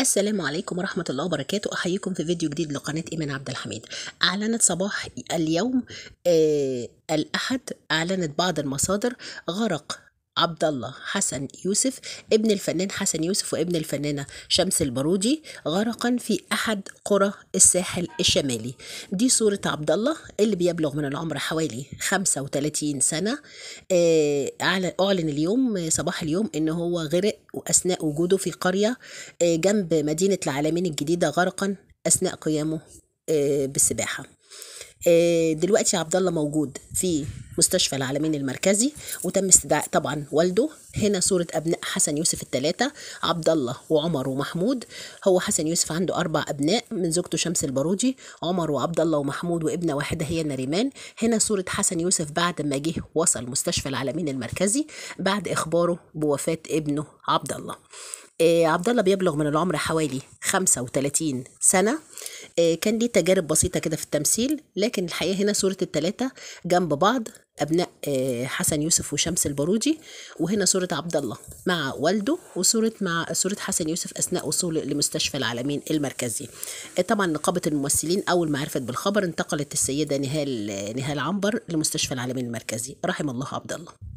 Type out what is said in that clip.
السلام عليكم ورحمة الله وبركاته أحييكم في فيديو جديد لقناة إيمان عبد الحميد أعلنت صباح اليوم آه الأحد أعلنت بعض المصادر غرق عبد الله حسن يوسف ابن الفنان حسن يوسف وابن الفنانة شمس البارودي غرقا في أحد قرى الساحل الشمالي دي صورة عبد الله اللي بيبلغ من العمر حوالي 35 سنة آه، أعلن اليوم صباح اليوم إن هو غرق وأثناء وجوده في قرية آه، جنب مدينة العالمين الجديدة غرقا أثناء قيامه آه، بالسباحة دلوقتي عبد الله موجود في مستشفى العالمين المركزي وتم استدعاء طبعا والده هنا صورة أبناء حسن يوسف الثلاثة عبد الله وعمر ومحمود هو حسن يوسف عنده أربع أبناء من زوجته شمس البارودي عمر وعبد الله ومحمود وابنة واحدة هي نريمان هنا صورة حسن يوسف بعد ما جه وصل مستشفى العالمين المركزي بعد إخباره بوفاة ابنه عبد الله آه، عبد الله بيبلغ من العمر حوالي 35 سنة آه، كان ليه تجارب بسيطة كده في التمثيل لكن الحقيقة هنا صورة التلاتة جنب بعض أبناء آه، حسن يوسف وشمس البارودي وهنا صورة عبد الله مع والده وصورة مع صورة حسن يوسف أثناء وصوله لمستشفى العالمين المركزي آه، طبعا نقابة الممثلين أول ما عرفت بالخبر انتقلت السيدة نهال نهال عنبر لمستشفى العالمين المركزي رحم الله عبد الله